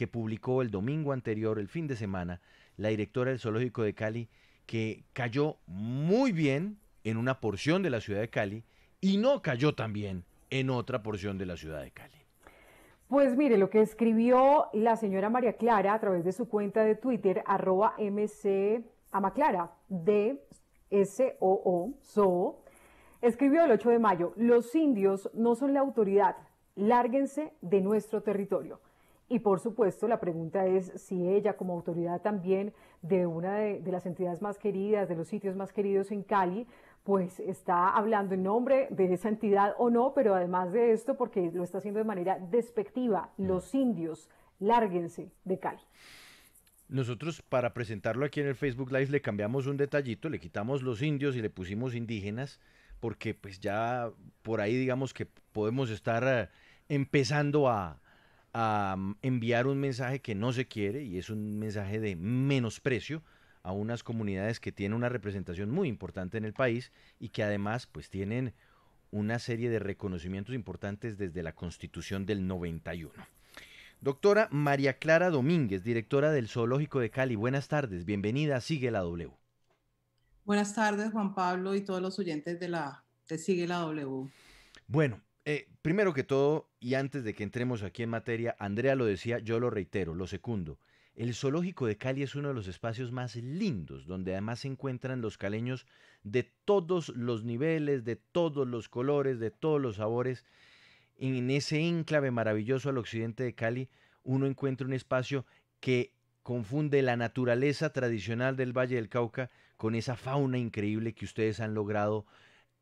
que publicó el domingo anterior, el fin de semana, la directora del Zoológico de Cali, que cayó muy bien en una porción de la ciudad de Cali y no cayó tan bien en otra porción de la ciudad de Cali. Pues mire, lo que escribió la señora María Clara a través de su cuenta de Twitter, arroba MC de escribió el 8 de mayo, los indios no son la autoridad, lárguense de nuestro territorio. Y por supuesto, la pregunta es si ella, como autoridad también de una de, las entidades más queridas, de los sitios más queridos en Cali, pues está hablando en nombre de esa entidad o no, pero además de esto, porque lo está haciendo de manera despectiva. Mm. Los indios, lárguense de Cali. Nosotros para presentarlo aquí en el Facebook Live le cambiamos un detallito, le quitamos los indios y le pusimos indígenas, porque pues ya por ahí digamos que podemos estar eh, empezando a, a mm, enviar un mensaje que no se quiere y es un mensaje de menosprecio a unas comunidades que tienen una representación muy importante en el país y que además pues tienen una serie de reconocimientos importantes desde la Constitución del 91. Doctora María Clara Domínguez, directora del Zoológico de Cali, buenas tardes, bienvenida Sigue la W. Buenas tardes Juan Pablo y todos los oyentes de la de Sigue la W. Bueno, eh, primero que todo, y antes de que entremos aquí en materia, Andrea lo decía, yo lo reitero, lo segundo, El zoológico de Cali es uno de los espacios más lindos, donde además se encuentran los caleños de todos los niveles, de todos los colores, de todos los sabores. En ese enclave maravilloso al occidente de Cali, uno encuentra un espacio que confunde la naturaleza tradicional del Valle del Cauca con esa fauna increíble que ustedes han logrado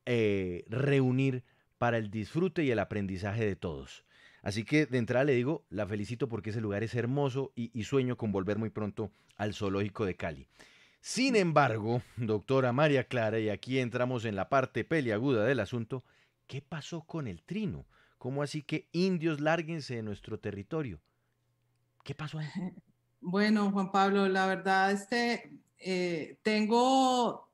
eh, reunir para el disfrute y el aprendizaje de todos. Así que de entrada le digo, la felicito porque ese lugar es hermoso y, sueño con volver muy pronto al zoológico de Cali. Sin embargo, doctora María Clara, y aquí entramos en la parte peliaguda del asunto, ¿qué pasó con el trino? ¿Cómo así que indios lárguense de nuestro territorio? ¿Qué pasó Bueno, Juan Pablo, la verdad, este, eh, tengo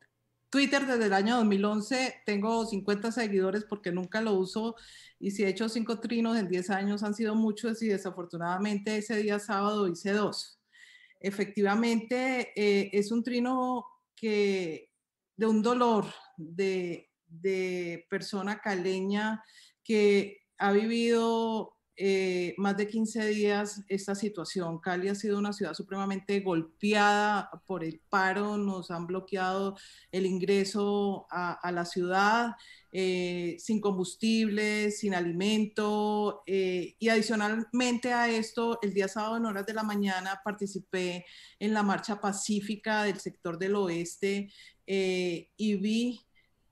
Twitter desde el año 2011, tengo 50 seguidores porque nunca lo uso y si he hecho cinco trinos en 10 años han sido muchos y desafortunadamente ese día sábado hice dos. Efectivamente, eh, es un trino que de un dolor de, de persona caleña que ha vivido eh, más de 15 días esta situación. Cali ha sido una ciudad supremamente golpeada por el paro, nos han bloqueado el ingreso a, la ciudad eh, sin combustible, sin alimento eh, y adicionalmente a esto, el día sábado en horas de la mañana participé en la marcha pacífica del sector del oeste y vi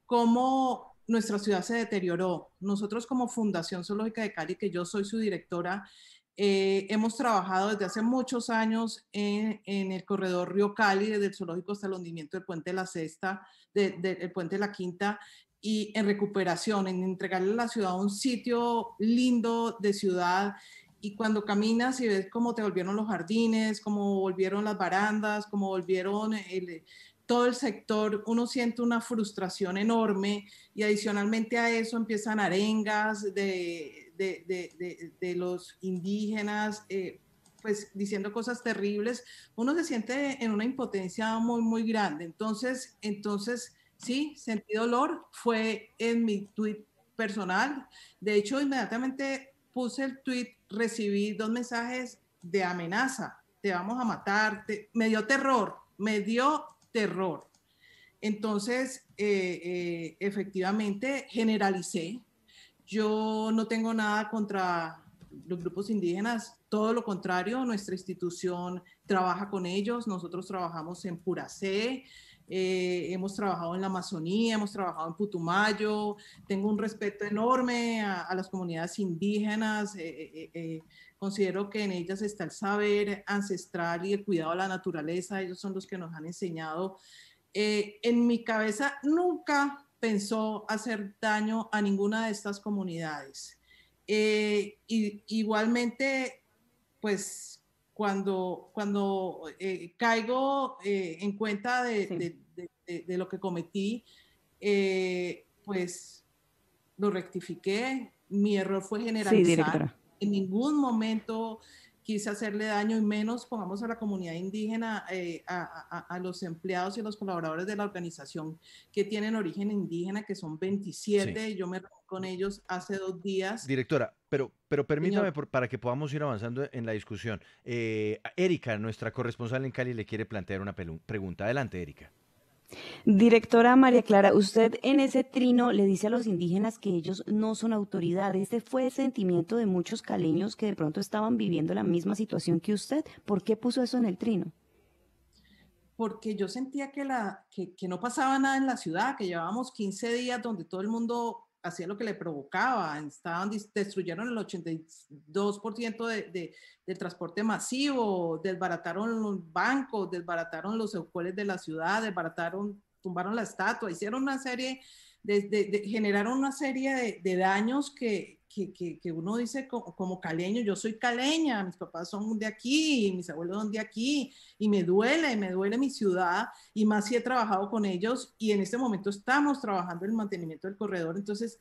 cómo nuestra ciudad se deterioró. Nosotros como Fundación Zoológica de Cali, que yo soy su directora, eh, hemos trabajado desde hace muchos años en, el corredor Río Cali, desde el zoológico hasta el hundimiento del puente la Sexta, del puente la Quinta, y en recuperación, en entregarle a la ciudad un sitio lindo de ciudad. Y cuando caminas y ves cómo te volvieron los jardines, cómo volvieron las barandas, cómo volvieron el, todo el sector uno siente una frustración enorme y adicionalmente a eso empiezan arengas de, de, los indígenas, eh, pues diciendo cosas terribles, uno se siente en una impotencia muy, muy grande. Entonces, entonces sí, sentí dolor, fue en mi tweet personal. De hecho, inmediatamente puse el tweet, recibí dos mensajes de amenaza, te vamos a matar, me dio terror, me dio terror. Entonces, eh, eh, efectivamente, generalicé. Yo no tengo nada contra los grupos indígenas, todo lo contrario, nuestra institución trabaja con ellos, nosotros trabajamos en Puracé, eh, hemos trabajado en la Amazonía, hemos trabajado en Putumayo, tengo un respeto enorme a, las comunidades indígenas, Considero que en ellas está el saber ancestral y el cuidado a la naturaleza. Ellos son los que nos han enseñado. Eh, en mi cabeza nunca pensó hacer daño a ninguna de estas comunidades. Eh, y, igualmente, pues cuando, cuando eh, caigo en cuenta de, lo que cometí, pues lo rectifiqué. Mi error fue generalizar en ningún momento quise hacerle daño y menos pongamos a la comunidad indígena, eh, a, los empleados y los colaboradores de la organización que tienen origen indígena, que son 27, yo me reuní con ellos hace dos días. Directora, pero, pero permítame para que podamos ir avanzando en la discusión. Eh, Erika, nuestra corresponsal en Cali, le quiere plantear una pregunta. Adelante, Erika. Directora María Clara, usted en ese trino le dice a los indígenas que ellos no son autoridad. Este fue el sentimiento de muchos caleños que de pronto estaban viviendo la misma situación que usted. ¿Por qué puso eso en el trino? Porque yo sentía que, la, que, que no pasaba nada en la ciudad, que llevábamos 15 días donde todo el mundo hacía lo que le provocaba, estaban, destruyeron el 82% de, del transporte masivo, desbarataron los bancos, desbarataron los escuelas de la ciudad, desbarataron, tumbaron la estatua, hicieron una serie, de generaron una serie de, daños que, que, uno dice como, caleño, yo soy caleña, mis papás son de aquí, mis abuelos son de aquí, y me duele, me duele mi ciudad, y más si he trabajado con ellos, y en este momento estamos trabajando el mantenimiento del corredor, entonces...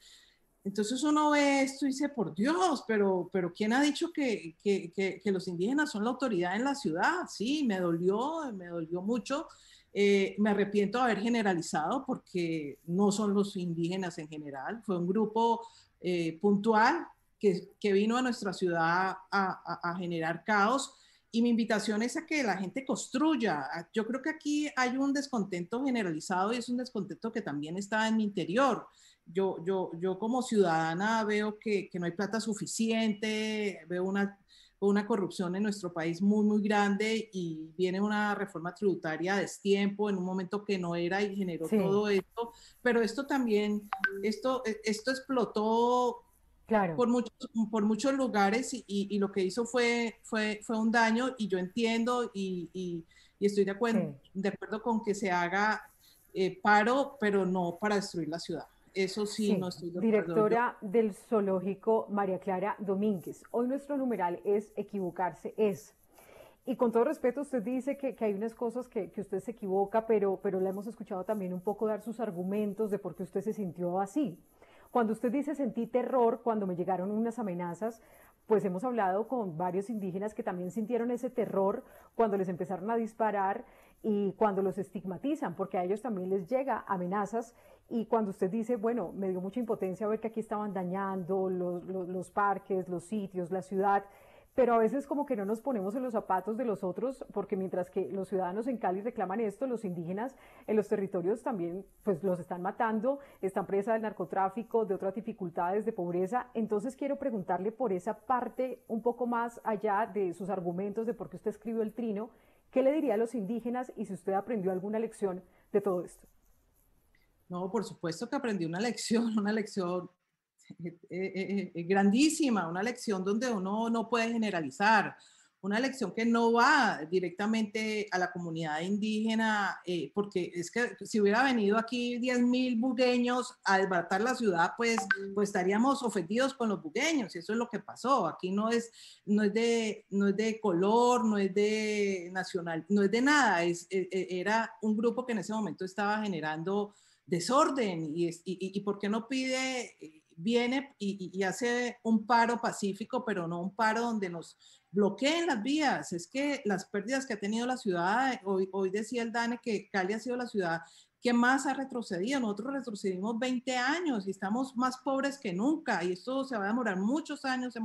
Entonces uno ve esto y dice, por Dios, pero, pero ¿quién ha dicho que, que, que, los indígenas son la autoridad en la ciudad? Sí, me dolió, me dolió mucho. Eh, me arrepiento de haber generalizado porque no son los indígenas en general. Fue un grupo eh, puntual que, vino a nuestra ciudad a, generar caos. Y mi invitación es a que la gente construya. Yo creo que aquí hay un descontento generalizado y es un descontento que también está en mi interior. Yo, yo, yo como ciudadana veo que, que no hay plata suficiente, veo una una corrupción en nuestro país muy, muy grande y viene una reforma tributaria a destiempo en un momento que no era y generó todo esto, pero esto también, esto, e, esto explotó por, muchos, por muchos lugares y, lo que hizo fue, fue, fue un daño y yo entiendo y, estoy de acuerdo, de acuerdo con que se haga eh, paro, pero no para destruir la ciudad. Eso sí, Directora del Zoológico María Clara Domínguez. Hoy nuestro numeral es equivocarse es. Y con todo respeto, usted dice que, hay unas cosas que, usted se equivoca, pero, pero la hemos escuchado también un poco dar sus argumentos de por qué usted se sintió así. Cuando usted dice sentí terror cuando me llegaron unas amenazas, pues hemos hablado con varios indígenas que también sintieron ese terror cuando les empezaron a disparar y cuando los estigmatizan, porque a ellos también les llega amenazas y cuando usted dice, bueno, me dio mucha impotencia ver que aquí estaban dañando los, parques, los sitios, la ciudad, pero a veces como que no nos ponemos en los zapatos de los otros, porque mientras que los ciudadanos en Cali reclaman esto, los indígenas en los territorios también pues los están matando, están presa del narcotráfico, de otras dificultades, de pobreza. Entonces quiero preguntarle por esa parte un poco más allá de sus argumentos, de por qué usted escribió el trino ¿Qué le diría a los indígenas y si usted aprendió alguna lección de todo esto? No, por supuesto que aprendí una lección, una lección eh, eh, eh, grandísima, una lección donde uno no puede generalizar, una elección que no va directamente a la comunidad indígena, eh, porque es que si hubiera venido aquí 10.000 bugueños a desbaratar la ciudad, pues, pues estaríamos ofendidos con los bugueños, y eso es lo que pasó. Aquí no es, no es, de, no es de color, no es de nacional, no es de nada, es, e, e, era un grupo que en ese momento estaba generando desorden y, por qué no pide eh, viene y, y, hace un paro pacífico, pero no un paro donde nos bloqueen las vías. Es que las pérdidas que ha tenido la ciudad, hoy, hoy decía el DANE que Cali ha sido la ciudad que más ha retrocedido. Nosotros retrocedimos 20 años y estamos más pobres que nunca y esto se va a demorar muchos años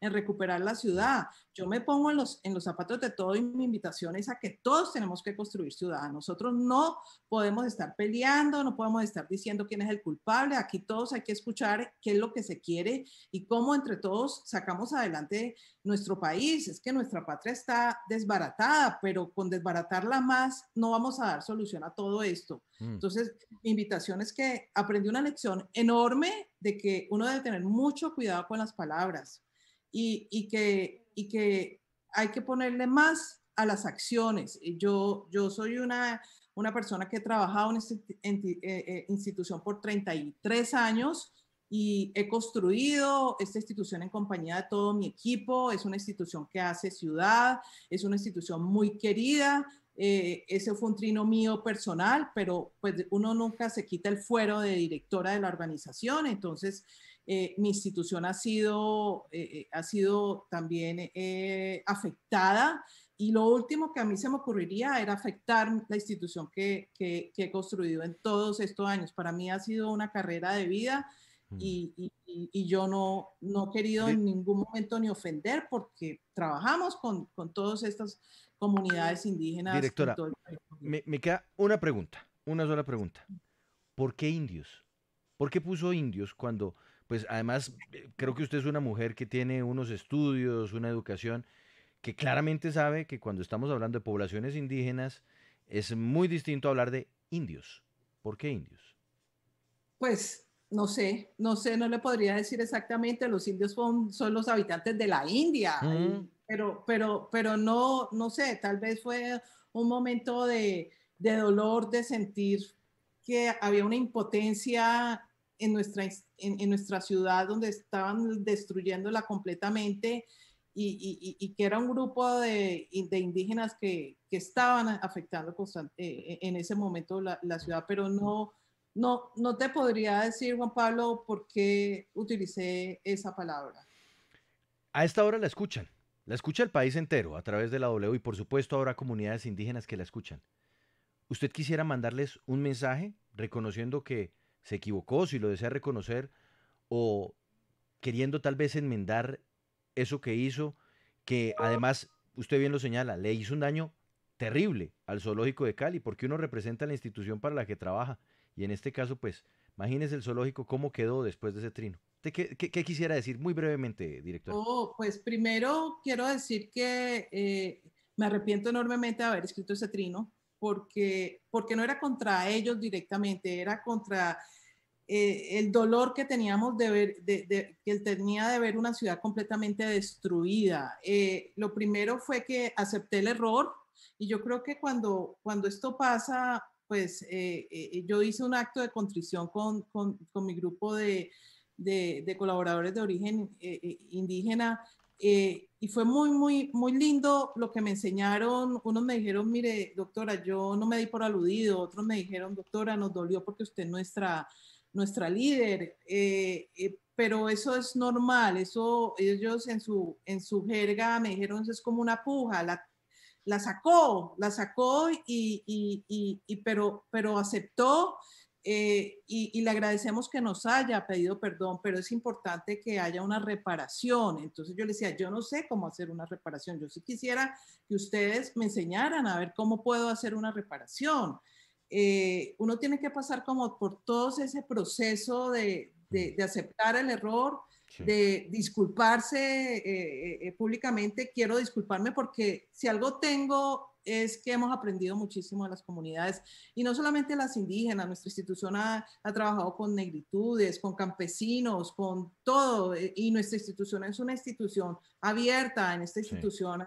en recuperar la ciudad yo me pongo en los, en los zapatos de todo y mi invitación es a que todos tenemos que construir ciudad. Nosotros no podemos estar peleando, no podemos estar diciendo quién es el culpable. Aquí todos hay que escuchar qué es lo que se quiere y cómo entre todos sacamos adelante nuestro país. Es que nuestra patria está desbaratada, pero con desbaratarla más no vamos a dar solución a todo esto. Mm. Entonces, mi invitación es que aprendí una lección enorme de que uno debe tener mucho cuidado con las palabras. Y, y que y que hay que ponerle más a las acciones. Yo, yo soy una, una persona que he trabajado en esta eh, eh, institución por 33 años y he construido esta institución en compañía de todo mi equipo. Es una institución que hace ciudad, es una institución muy querida. Eh, ese fue un trino mío personal, pero pues uno nunca se quita el fuero de directora de la organización. Entonces, eh, mi institución ha sido, eh, eh, ha sido también afectada y lo último que a mí se me ocurriría era afectar la institución que, que, he construido en todos estos años. Para mí ha sido una carrera de vida mm. y, yo no, no he querido en ningún momento ni ofender porque trabajamos con, con todas estas comunidades indígenas. Directora, me, me queda una pregunta, una sola pregunta. ¿Por qué indios? ¿Por qué puso indios cuando pues además eh, creo que usted es una mujer que tiene unos estudios, una educación, que claramente sabe que cuando estamos hablando de poblaciones indígenas es muy distinto hablar de indios. ¿Por qué indios? Pues no sé, no sé, no le podría decir exactamente, los indios son, los habitantes de la India, pero, pero, pero no, no sé, tal vez fue un momento de, de dolor, de sentir que había una impotencia en nuestra, en, nuestra ciudad donde estaban destruyéndola completamente y, y, que era un grupo de, de indígenas que, que, estaban afectando constante eh, en ese momento la, la ciudad, pero no, no, no te podría decir, Juan Pablo, por qué utilicé esa palabra. A esta hora la escuchan. La escucha el país entero a través de la W y por supuesto ahora comunidades indígenas que la escuchan. ¿Usted quisiera mandarles un mensaje reconociendo que se equivocó, si lo desea reconocer, o queriendo tal vez enmendar eso que hizo, que además, usted bien lo señala, le hizo un daño terrible al zoológico de Cali, porque uno representa la institución para la que trabaja. Y en este caso, pues, imagínese el zoológico cómo quedó después de ese trino. ¿Qué, quisiera decir muy brevemente, director? Oh, pues primero quiero decir que eh, me arrepiento enormemente de haber escrito ese trino porque, porque no era contra ellos directamente, era contra eh, el dolor que teníamos de ver, de, de, que tenía de ver una ciudad completamente destruida. Eh, lo primero fue que acepté el error y yo creo que cuando, cuando esto pasa, pues eh, yo hice un acto de contrición con, con, mi grupo de, de, colaboradores de origen indígena eh, y fue muy, muy, muy lindo lo que me enseñaron. Unos me dijeron, mire, doctora, yo no me di por aludido. Otros me dijeron, doctora, nos dolió porque usted es nuestra, nuestra líder. Eh, eh, pero eso es normal. Eso ellos en su, en su jerga me dijeron, eso es como una puja. La, la sacó, la sacó, y, y, y, y pero, pero aceptó eh, y, le agradecemos que nos haya pedido perdón, pero es importante que haya una reparación. Entonces yo le decía, yo no sé cómo hacer una reparación, yo sí quisiera que ustedes me enseñaran a ver cómo puedo hacer una reparación. Eh, uno tiene que pasar como por todo ese proceso de, aceptar el error, de disculparse eh, públicamente. Quiero disculparme porque si algo tengo es que hemos aprendido muchísimo de las comunidades y no solamente las indígenas, nuestra institución ha, ha trabajado con negritudes, con campesinos, con todo eh, y nuestra institución es una institución abierta, en esta institución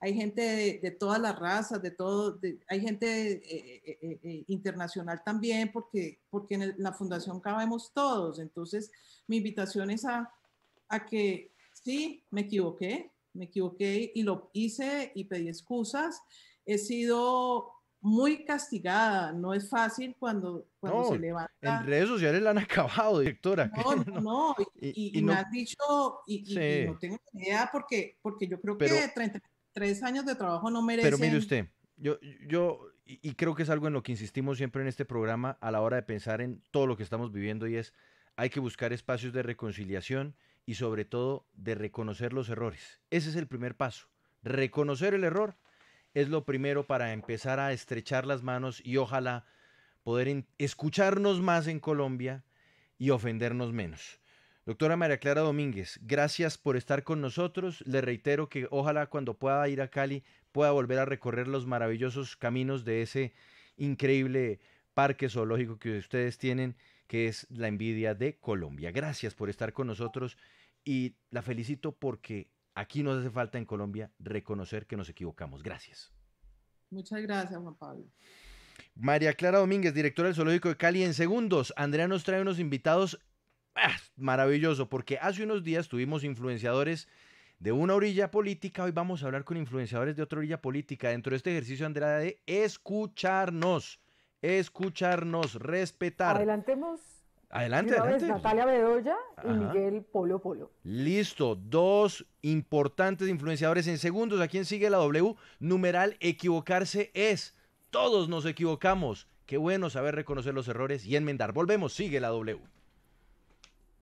hay, gente de, todas las razas, de todo, hay gente eh, eh, internacional también porque, porque en la fundación cabemos todos, entonces mi invitación es a, a que sí, me equivoqué, me equivoqué y lo hice y pedí excusas he sido muy castigada, no es fácil cuando, cuando se levanta. En redes sociales la han acabado, directora. No, no, y, me has dicho, y, no tengo idea porque, porque yo creo que 33 años de trabajo no merecen. Pero mire usted, yo, yo y creo que es algo en lo que insistimos siempre en este programa a la hora de pensar en todo lo que estamos viviendo y es, hay que buscar espacios de reconciliación y sobre todo de reconocer los errores. Ese es el primer paso, reconocer el error es lo primero para empezar a estrechar las manos y ojalá poder escucharnos más en Colombia y ofendernos menos. Doctora María Clara Domínguez, gracias por estar con nosotros. Le reitero que ojalá cuando pueda ir a Cali pueda volver a recorrer los maravillosos caminos de ese increíble parque zoológico que ustedes tienen, que es la envidia de Colombia. Gracias por estar con nosotros y la felicito porque Aquí nos hace falta en Colombia reconocer que nos equivocamos. Gracias. Muchas gracias, Juan Pablo. María Clara Domínguez, directora del Zoológico de Cali. En segundos, Andrea nos trae unos invitados ah, maravillosos, porque hace unos días tuvimos influenciadores de una orilla política. Hoy vamos a hablar con influenciadores de otra orilla política. Dentro de este ejercicio, Andrea, de escucharnos, escucharnos, respetar. Adelantemos Adelante, adelante. Natalia Bedoya y Miguel Polo Polo. Listo, dos importantes influenciadores en segundos. ¿A quién sigue la W? Numeral equivocarse es. Todos nos equivocamos. Qué bueno saber reconocer los errores y enmendar. Volvemos, sigue la W.